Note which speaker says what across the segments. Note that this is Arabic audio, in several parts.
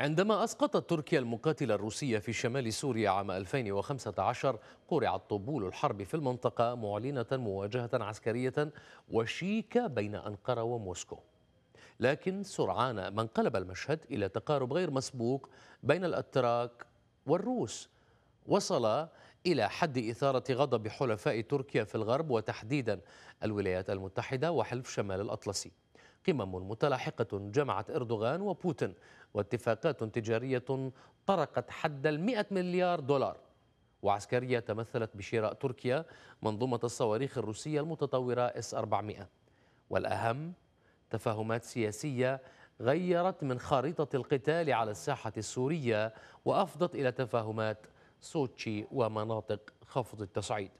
Speaker 1: عندما أسقطت تركيا المقاتلة الروسية في شمال سوريا عام 2015 قرعت طبول الحرب في المنطقة معلنة مواجهة عسكرية وشيكة بين أنقرة وموسكو لكن سرعان ما انقلب المشهد إلى تقارب غير مسبوق بين الأتراك والروس وصل إلى حد إثارة غضب حلفاء تركيا في الغرب وتحديدا الولايات المتحدة وحلف شمال الأطلسي قمم متلاحقة جمعت إردوغان وبوتين واتفاقات تجارية طرقت حد المئة مليار دولار وعسكرية تمثلت بشراء تركيا منظومة الصواريخ الروسية المتطورة اس 400 والأهم تفاهمات سياسية غيرت من خارطة القتال على الساحة السورية وأفضت إلى تفاهمات سوتشي ومناطق خفض التصعيد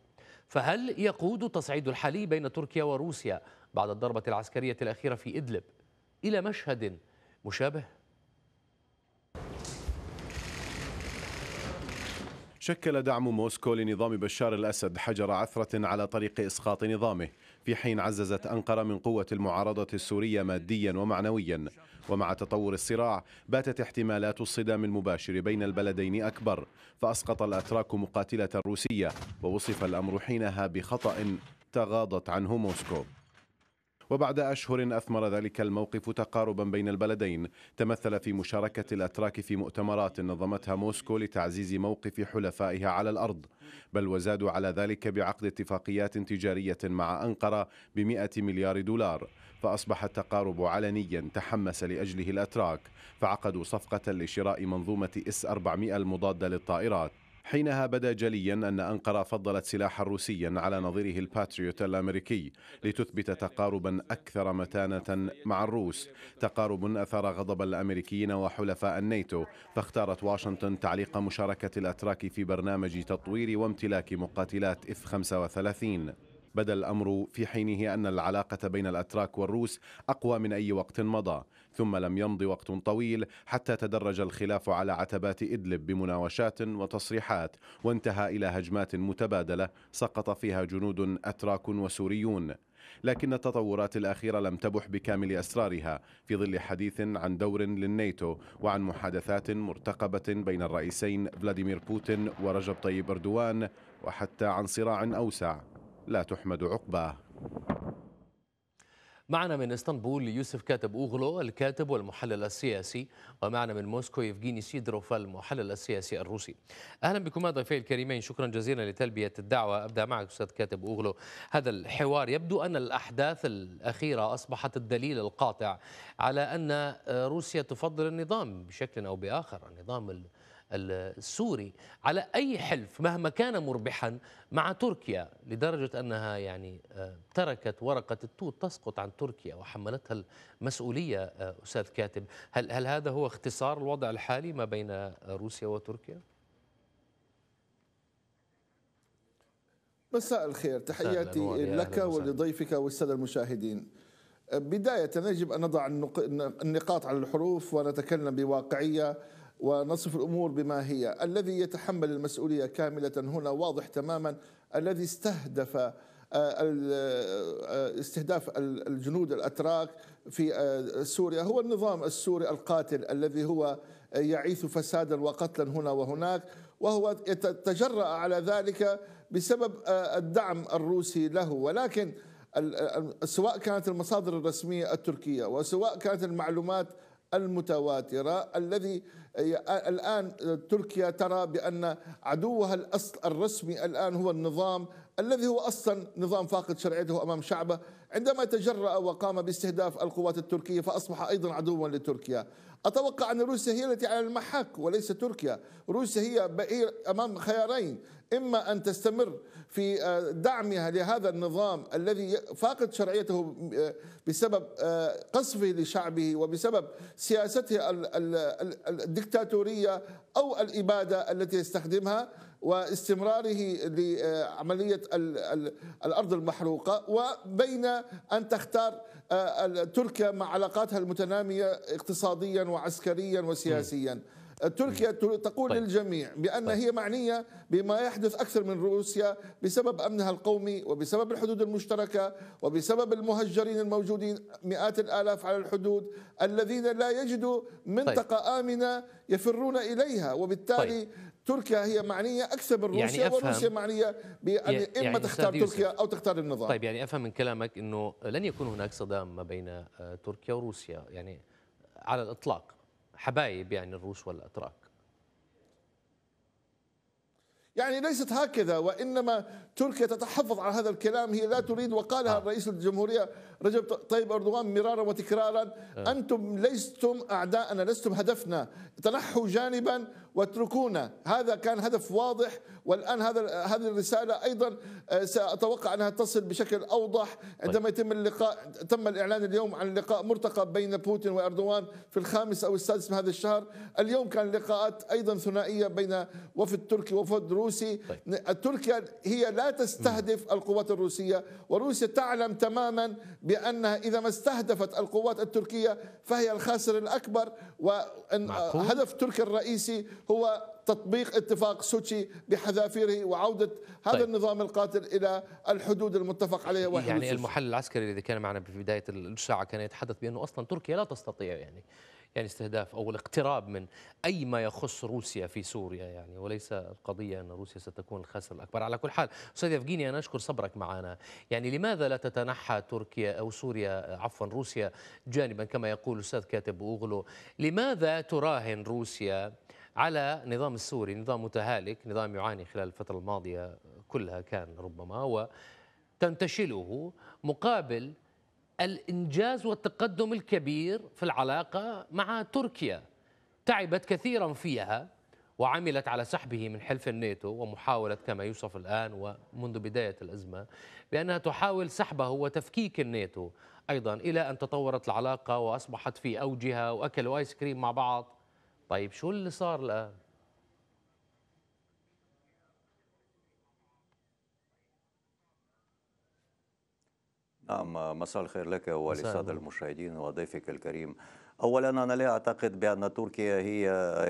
Speaker 1: فهل يقود تصعيد الحالي بين تركيا وروسيا بعد الضربة العسكرية الأخيرة في إدلب إلى مشهد مشابه
Speaker 2: شكل دعم موسكو لنظام بشار الأسد حجر عثرة على طريق إسقاط نظامه في حين عززت أنقرة من قوة المعارضة السورية ماديا ومعنويا ومع تطور الصراع باتت احتمالات الصدام المباشر بين البلدين أكبر فأسقط الأتراك مقاتلة روسية ووصف الأمر حينها بخطأ تغاضت عنه موسكو وبعد أشهر أثمر ذلك الموقف تقاربا بين البلدين تمثل في مشاركة الأتراك في مؤتمرات نظمتها موسكو لتعزيز موقف حلفائها على الأرض بل وزادوا على ذلك بعقد اتفاقيات تجارية مع أنقرة بمئة مليار دولار فأصبح التقارب علنيا تحمس لأجله الأتراك فعقدوا صفقة لشراء منظومة إس 400 المضادة للطائرات حينها بدا جليا أن أنقرة فضلت سلاحا روسيا على نظيره الباتريوت الأمريكي لتثبت تقاربا أكثر متانة مع الروس تقارب أثار غضب الأمريكيين وحلفاء الناتو فاختارت واشنطن تعليق مشاركة الأتراك في برنامج تطوير وامتلاك مقاتلات إف 35 بدا الامر في حينه ان العلاقه بين الاتراك والروس اقوى من اي وقت مضى ثم لم يمض وقت طويل حتى تدرج الخلاف على عتبات ادلب بمناوشات وتصريحات وانتهى الى هجمات متبادله سقط فيها جنود اتراك وسوريون لكن التطورات الأخيرة لم تبح بكامل أسرارها في ظل حديث عن دور للنيتو وعن محادثات مرتقبة بين الرئيسين فلاديمير بوتين ورجب طيب أردوان وحتى عن صراع أوسع لا تحمد عقباه
Speaker 1: معنا من اسطنبول يوسف كاتب اوغلو الكاتب والمحلل السياسي ومعنا من موسكو يفجيني سيدروف المحلل السياسي الروسي اهلا بكم ضيفي الكريمين شكرا جزيلا لتلبيه الدعوه ابدا معك استاذ كاتب اوغلو هذا الحوار يبدو ان الاحداث الاخيره اصبحت الدليل القاطع على ان روسيا تفضل النظام بشكل او باخر النظام السوري على أي حلف مهما كان مربحا مع تركيا لدرجة أنها يعني آه، تركت ورقة التوت تسقط عن تركيا وحملتها المسؤولية آه، أستاذ كاتب هل, هل هذا هو اختصار الوضع الحالي ما بين آه، روسيا وتركيا؟
Speaker 3: مساء الخير تحياتي لك ولضيفك والسادة المشاهدين بداية يجب أن نضع النقاط على الحروف ونتكلم بواقعية ونصف الامور بما هي، الذي يتحمل المسؤوليه كامله هنا واضح تماما الذي استهدف آه، آه، استهداف الجنود الاتراك في آه، سوريا هو النظام السوري القاتل الذي هو يعيث فسادا وقتلا هنا وهناك وهو تجرأ على ذلك بسبب الدعم الروسي له ولكن سواء كانت المصادر الرسميه التركيه وسواء كانت المعلومات المتواترة الذي الآن تركيا ترى بأن عدوها الأصل الرسمي الآن هو النظام الذي هو أصلا نظام فاقد شرعيته أمام شعبه عندما تجرأ وقام باستهداف القوات التركية فأصبح أيضا عدوا لتركيا أتوقع أن روسيا هي التي على المحك وليس تركيا روسيا هي أمام خيارين إما أن تستمر في آه، دعمها لهذا النظام الذي فاقد شرعيته آه، بسبب آه، قصفه لشعبه وبسبب سياسته الدكتاتورية أو الإبادة التي يستخدمها واستمراره لعملية الأرض المحروقة وبين أن تختار تركيا مع علاقاتها المتنامية اقتصاديا وعسكريا وسياسيا م. تركيا تقول طيب. للجميع بأن طيب. هي معنية بما يحدث أكثر من روسيا بسبب أمنها القومي وبسبب الحدود المشتركة وبسبب المهجرين الموجودين مئات الآلاف على الحدود الذين لا يجدوا منطقة طيب. آمنة يفرون إليها وبالتالي طيب. تركيا هي معنيه اكثر من يعني روسيا يعني وروسيا معنيه بان يعني اما يعني تختار تركيا او تختار النظام طيب
Speaker 1: يعني افهم من كلامك انه لن يكون هناك صدام ما بين آه، تركيا وروسيا يعني على الاطلاق حبايب يعني الروس والأتراك
Speaker 3: يعني ليست هكذا وإنما تركيا تتحفظ على هذا الكلام هي لا تريد وقالها آه. الرئيس الجمهورية رجب طيب أردوغان مرارا وتكرارا آه. أنتم لستم أعداءنا لستم هدفنا تنحوا جانبا واتركونا هذا كان هدف واضح والان هذا هذه الرساله ايضا آه، ساتوقع انها تصل بشكل اوضح طيب. عندما يتم اللقاء تم الاعلان اليوم عن لقاء مرتقب بين بوتين واردوان في الخامس او السادس من هذا الشهر اليوم كان لقاءات ايضا ثنائيه بين وفد تركي ووفد روسي طيب. تركيا هي لا تستهدف القوات الروسيه وروسيا تعلم تماما بانها اذا ما استهدفت القوات التركيه فهي الخاسر الاكبر وهدف تركيا الرئيسي هو تطبيق اتفاق سوتشي بحذافيره وعودة هذا طيب. النظام القاتل إلى الحدود المتفق عليها يعني السوشي. المحلل
Speaker 1: العسكري الذي كان معنا في بداية الساعة كان يتحدث بأنه أصلا تركيا لا تستطيع يعني يعني استهداف او الاقتراب من اي ما يخص روسيا في سوريا يعني وليس القضيه ان روسيا ستكون الخاسر الاكبر على كل حال استاذ يفجيني انا اشكر صبرك معنا يعني لماذا لا تتنحى تركيا او سوريا عفوا روسيا جانبا كما يقول الاستاذ كاتب اوغلو لماذا تراهن روسيا على نظام السوري نظام متهالك نظام يعاني خلال الفترة الماضية كلها كان ربما وتنتشله مقابل الإنجاز والتقدم الكبير في العلاقة مع تركيا تعبت كثيرا فيها وعملت على سحبه من حلف الناتو ومحاولة كما يوصف الآن ومنذ بداية الأزمة بأنها تحاول سحبه وتفكيك الناتو أيضا إلى أن تطورت العلاقة وأصبحت في أوجها وأكلوا آيس كريم مع بعض طيب شو اللي صار الآن
Speaker 4: نعم مساء الخير لك وللساده المشاهدين وضيفك الكريم اولا انا لا اعتقد بان تركيا هي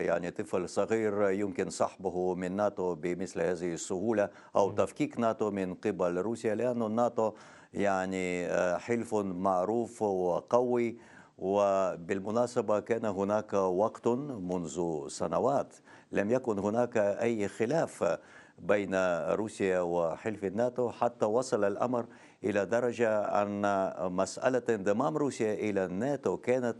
Speaker 4: يعني طفل صغير يمكن سحبه من ناتو بمثل هذه السهوله او تفكيك ناتو من قبل روسيا لان الناتو يعني آه، حلف معروف وقوي وبالمناسبة كان هناك وقت منذ سنوات لم يكن هناك أي خلاف بين روسيا وحلف الناتو حتى وصل الأمر إلى درجة أن مسألة انضمام روسيا إلى الناتو كانت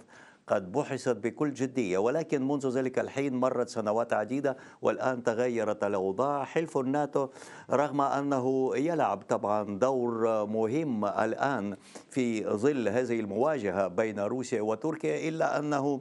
Speaker 4: قد بحثت بكل جدية ولكن منذ ذلك الحين مرت سنوات عديدة والآن تغيرت الأوضاع حلف الناتو رغم أنه يلعب طبعا دور مهم الآن في ظل هذه المواجهة بين روسيا وتركيا إلا أنه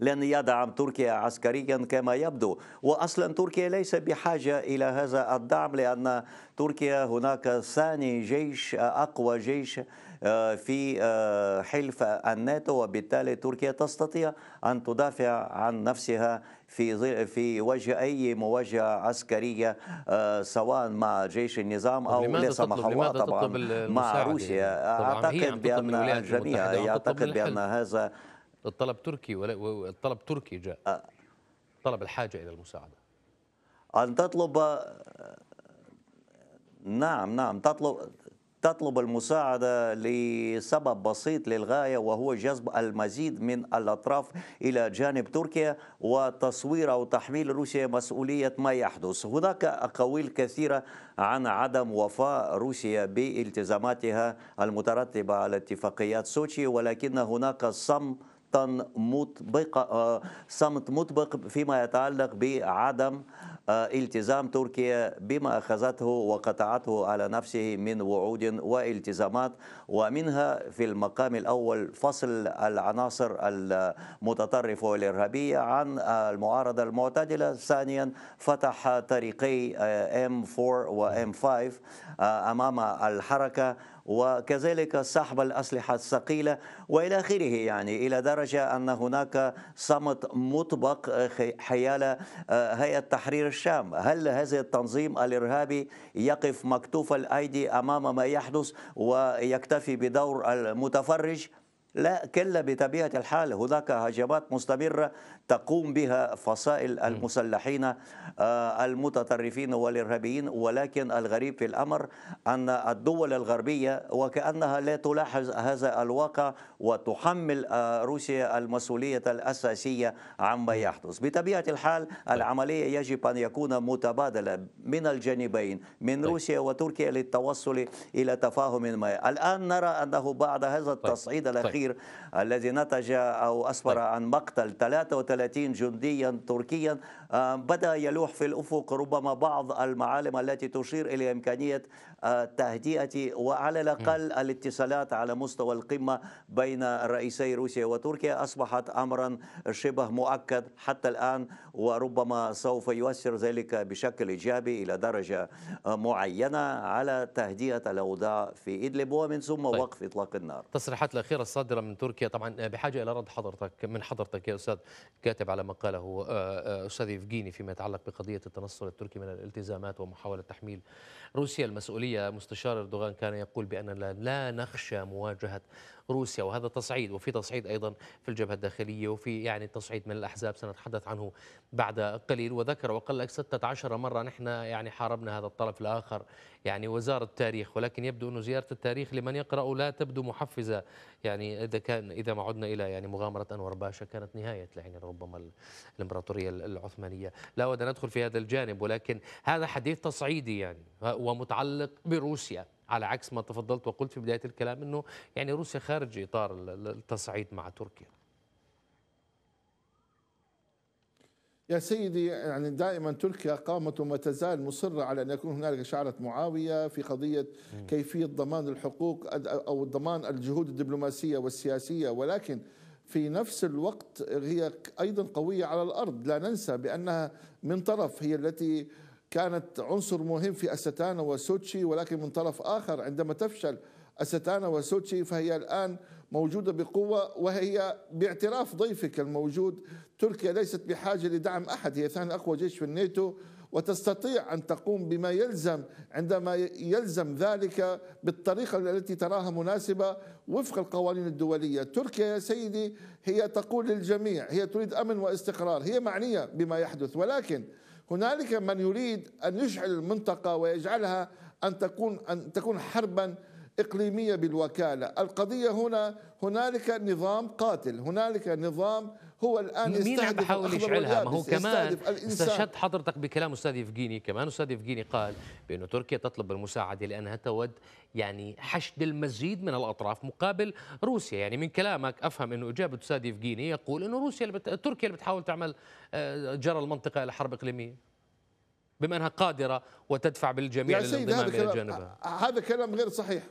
Speaker 4: لن يدعم تركيا عسكريا كما يبدو وأصلا تركيا ليس بحاجة إلى هذا الدعم لأن تركيا هناك ثاني جيش أقوى جيش آه، في آه، حلف الناتو وبالتالي تركيا تستطيع أن تدافع عن نفسها في في وجه أي مواجهة عسكرية آه، سواء مع جيش النظام أو لا سمح الله طبعا مع روسيا أعتقد بأن الجميع يعتقد بأن هذا
Speaker 1: الطلب تركي ولا الطلب تركي جاء آه. طلب الحاجة إلى المساعدة أن تطلب آه،
Speaker 4: نعم نعم تطلب تطلب المساعدة لسبب بسيط للغاية وهو جذب المزيد من الأطراف إلى جانب تركيا وتصوير أو تحميل روسيا مسؤولية ما يحدث هناك أقاويل كثيرة عن عدم وفاء روسيا بالتزاماتها المترتبة على اتفاقيات سوتشي ولكن هناك صمت مطبقة آه، صمت مطبق فيما يتعلق بعدم آه، التزام تركيا بما أخذته وقطعته على نفسه من وعود والتزامات ومنها في المقام الأول فصل العناصر المتطرفة والإرهابية عن آه، المعارضة المعتدلة ثانيا فتح طريقي ام 4 و 5 أمام الحركة وكذلك سحب الأسلحة الثقيلة وإلى آخره يعني إلى درجة أن هناك صمت مطبق آه، حيال آه، هيئة تحرير الشام هل هذا التنظيم الإرهابي يقف مكتوف الأيدي أمام ما يحدث ويكتفي بدور المتفرج لا كلا بطبيعة الحال هناك هجمات مستمرة تقوم بها فصائل المسلحين آه، المتطرفين والإرهابيين ولكن الغريب في الأمر أن الدول الغربية وكأنها لا تلاحظ هذا الواقع وتحمل آه، روسيا المسؤولية الأساسية عما يحدث بطبيعة الحال طيب. العملية يجب أن يكون متبادلة من الجانبين من طيب. روسيا وتركيا للتوصل إلى تفاهم ما الآن نرى أنه بعد هذا طيب. التصعيد الأخير الذي نتج أو أسفر طيب. عن مقتل 33 جنديا تركيا آه، بدأ يلوح في الأفق ربما بعض المعالم التي تشير إلى إمكانية آه، تهدئة وعلى الأقل الاتصالات على مستوى القمة بين رئيسي روسيا وتركيا أصبحت أمرا شبه مؤكد حتى الآن وربما سوف يؤثر ذلك بشكل إيجابي إلى درجة آه، معينة على تهدئة الأوضاع في إدلب ومن ثم طيب. وقف إطلاق
Speaker 1: النار التصريحات الأخيرة الصادرة من تركيا طبعا بحاجة إلى رد حضرتك من حضرتك يا أستاذ كاتب على مقاله أستاذي سيفجيني فيما يتعلق بقضية التنصل التركي من الالتزامات ومحاولة تحميل روسيا المسؤولية مستشار أردوغان كان يقول بأننا لا نخشى مواجهة روسيا وهذا تصعيد وفي تصعيد أيضا في الجبهة الداخلية وفي يعني تصعيد من الأحزاب سنتحدث عنه بعد قليل وذكر وقال لك 16 مرة نحن يعني حاربنا هذا الطرف الآخر يعني وزارة التاريخ ولكن يبدو انه زيارة التاريخ لمن يقرأ لا تبدو محفزة يعني إذا كان إذا ما عدنا إلى يعني مغامرة أنور باشا كانت نهاية يعني ربما الإمبراطورية العثمانية لا أود أن أدخل في هذا الجانب ولكن هذا حديث تصعيدي يعني ومتعلق بروسيا على عكس ما تفضلت وقلت في بدايه الكلام انه يعني روسيا خارج اطار التصعيد مع تركيا.
Speaker 3: يا سيدي يعني دائما تركيا قامت وما تزال مصرة على أن يكون هنالك شعرة معاوية في قضية كيفية ضمان الحقوق أو ضمان الجهود الدبلوماسية والسياسية ولكن في نفس الوقت هي أيضا قوية على الأرض لا ننسى بأنها من طرف هي التي كانت عنصر مهم في أستانا وسوتشي ولكن من طرف آخر عندما تفشل أستانا وسوتشي فهي الآن موجودة بقوة وهي باعتراف ضيفك الموجود تركيا ليست بحاجة لدعم أحد هي ثاني أقوى جيش في الناتو وتستطيع أن تقوم بما يلزم عندما يلزم ذلك بالطريقة التي تراها مناسبة وفق القوانين الدولية تركيا يا سيدي هي تقول للجميع هي تريد أمن واستقرار هي معنية بما يحدث ولكن هنالك من يريد ان يشعل المنطقه ويجعلها ان تكون ان تكون حربا إقليمية بالوكالة القضية هنا هنالك نظام قاتل هنالك نظام هو الان مين عم بحاول يشعلها ما هو كمان
Speaker 1: استشهد حضرتك بكلام استاذ يفجيني كمان استاذ يفجيني قال بانه تركيا تطلب المساعده لانها تود يعني حشد المزيد من الاطراف مقابل روسيا يعني من كلامك افهم انه اجابه استاذ يفجيني يقول انه روسيا اللي بت... تركيا اللي بتحاول تعمل آه، جرى المنطقه الى حرب اقليميه بما انها قادره وتدفع بالجميع للانضمام الى جانبها
Speaker 3: هذا كلام غير صحيح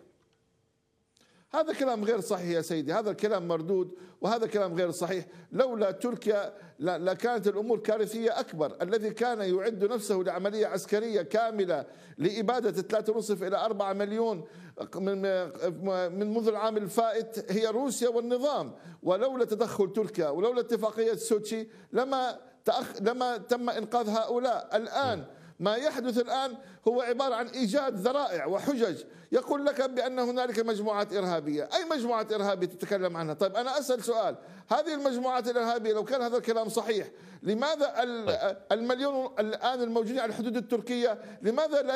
Speaker 3: هذا كلام غير صحيح يا سيدي هذا الكلام مردود وهذا كلام غير صحيح لولا تركيا لكانت الأمور كارثية أكبر الذي كان يعد نفسه لعملية عسكرية كاملة لإبادة 3.5 إلى 4 مليون من منذ العام الفائت هي روسيا والنظام ولولا تدخل تركيا ولولا اتفاقية سوتشي لما تأخ لما تم إنقاذ هؤلاء الآن ما يحدث الآن هو عبارة عن إيجاد ذرائع وحجج يقول لك بأن هنالك مجموعات إرهابية أي مجموعة إرهابية تتكلم عنها طيب أنا أسأل سؤال هذه المجموعات الإرهابية لو كان هذا الكلام صحيح لماذا طيب. المليون الآن الموجودين على الحدود التركية لماذا لا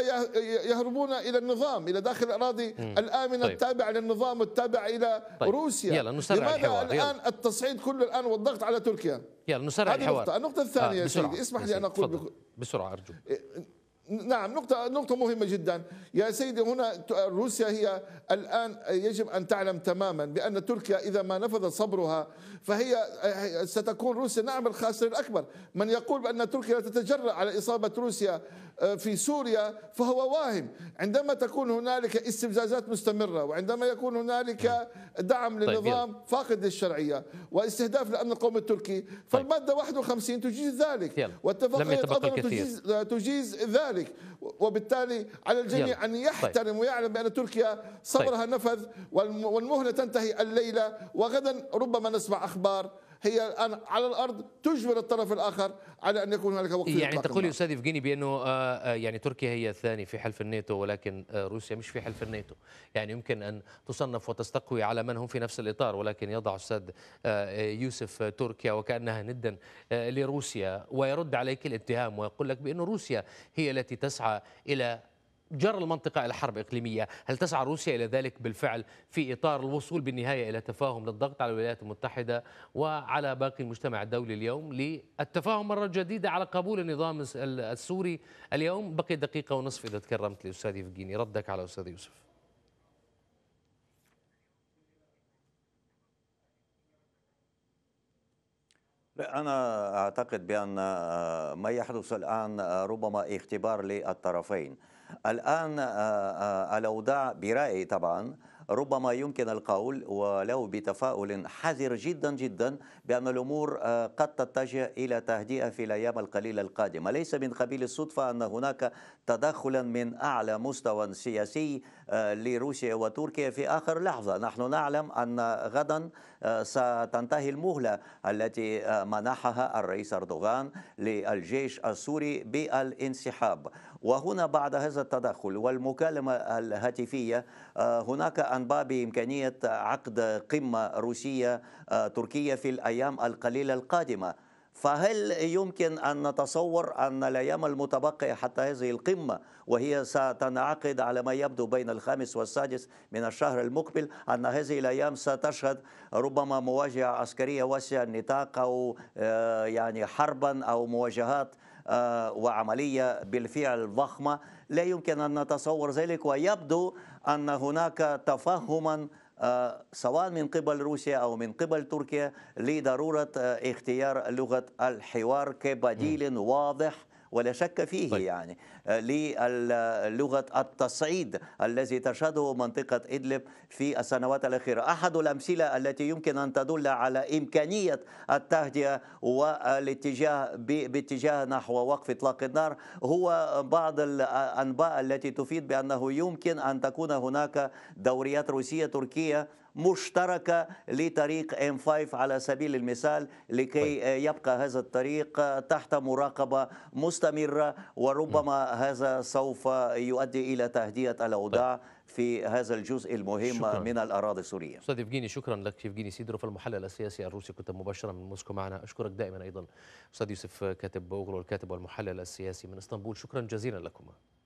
Speaker 3: يهربون إلى النظام إلى داخل الأراضي الآمنة طيب. التابعة للنظام والتابعة إلى طيب. روسيا يلا نسرع لماذا الحوار. الآن يلا. التصعيد كله الآن والضغط على تركيا يلا نسرع الحوار النقطة الثانية آه بسرعة. يا سيدي اسمح لي أن أقول بسرعة أرجو إيه، نعم نقطة نقطة مهمة جدا يا سيدي هنا روسيا هي الآن يجب أن تعلم تماما بأن تركيا إذا ما نفذ صبرها فهي ستكون روسيا نعم الخاسر الأكبر من يقول بأن تركيا تتجرأ على إصابة روسيا آه، في سوريا فهو واهم عندما تكون هنالك استفزازات مستمرة وعندما يكون هنالك نعم. دعم طيب، للنظام فاقد للشرعية واستهداف لأمن القوم التركي طيب. فالمادة 51 تجيز ذلك واتفاقية أطلم تجيز, آه، تجيز ذلك وبالتالي على الجميع أن طيب. يحترم ويعلم بأن تركيا صبرها نفذ والمهلة تنتهي الليلة وغدا ربما نسمع أخبار هي على الارض تجبر الطرف الاخر على ان يكون هناك وقف يعني تقول يا استاذ
Speaker 1: يفجيني بانه آه، آه، يعني تركيا هي الثاني في حلف الناتو ولكن آه، روسيا مش في حلف الناتو يعني يمكن ان تصنف وتستقوي على من هم في نفس الاطار ولكن يضع استاذ يوسف تركيا وكانها ندا لروسيا ويرد عليك الاتهام ويقول لك بانه روسيا هي التي تسعى الى جر المنطقة إلى حرب إقليمية هل تسعى روسيا إلى ذلك بالفعل في إطار الوصول بالنهاية إلى تفاهم للضغط على الولايات المتحدة وعلى باقي المجتمع الدولي اليوم للتفاهم مرة جديدة على قبول النظام السوري اليوم بقي دقيقة ونصف إذا تكرمت لأستاذ يفجيني ردك على أستاذ يوسف
Speaker 4: أنا أعتقد بأن ما يحدث الآن ربما اختبار للطرفين الآن آه، آه، الأوضاع برأيي طبعا ربما يمكن القول ولو بتفاؤل حذر جدا جدا بأن الأمور آه، قد تتجه إلى تهدئة في الأيام القليلة القادمة ليس من قبيل الصدفة أن هناك تدخلا من أعلى مستوى سياسي آه، لروسيا وتركيا في آخر لحظة نحن نعلم أن غدا آه، ستنتهي المهلة التي آه، منحها الرئيس أردوغان للجيش السوري بالانسحاب وهنا بعد هذا التدخل والمكالمة الهاتفية هناك أنباء بإمكانية عقد قمة روسية تركية في الأيام القليلة القادمة فهل يمكن أن نتصور أن الأيام المتبقية حتى هذه القمة وهي ستنعقد على ما يبدو بين الخامس والسادس من الشهر المقبل أن هذه الأيام ستشهد ربما مواجهة عسكرية واسعة النطاق أو آه، يعني حربا أو مواجهات آه، وعملية بالفعل ضخمة لا يمكن أن نتصور ذلك ويبدو أن هناك تفهما آه، سواء من قبل روسيا أو من قبل تركيا لضرورة آه، اختيار لغة الحوار كبديل واضح ولا شك فيه طيب. يعني للغة التصعيد الذي تشهده منطقة إدلب في السنوات الأخيرة أحد الأمثلة التي يمكن أن تدل على إمكانية التهدئة والاتجاه باتجاه نحو وقف إطلاق النار هو بعض الأنباء التي تفيد بأنه يمكن أن تكون هناك دوريات روسية تركية مشتركة لطريق M5 على سبيل المثال لكي طيب. يبقى هذا الطريق تحت مراقبة مستمرة وربما هذا سوف يؤدي إلى تهدئة الأوضاع طيب. في هذا الجزء المهم شكرا. من الأراضي السورية
Speaker 1: أستاذ يفجيني شكرا لك يفجيني سيدروف المحلل السياسي الروسي كنت مباشرة من موسكو معنا أشكرك دائما أيضا أستاذ يوسف كاتب أوغلو الكاتب والمحلل السياسي من اسطنبول شكرا جزيلا لكما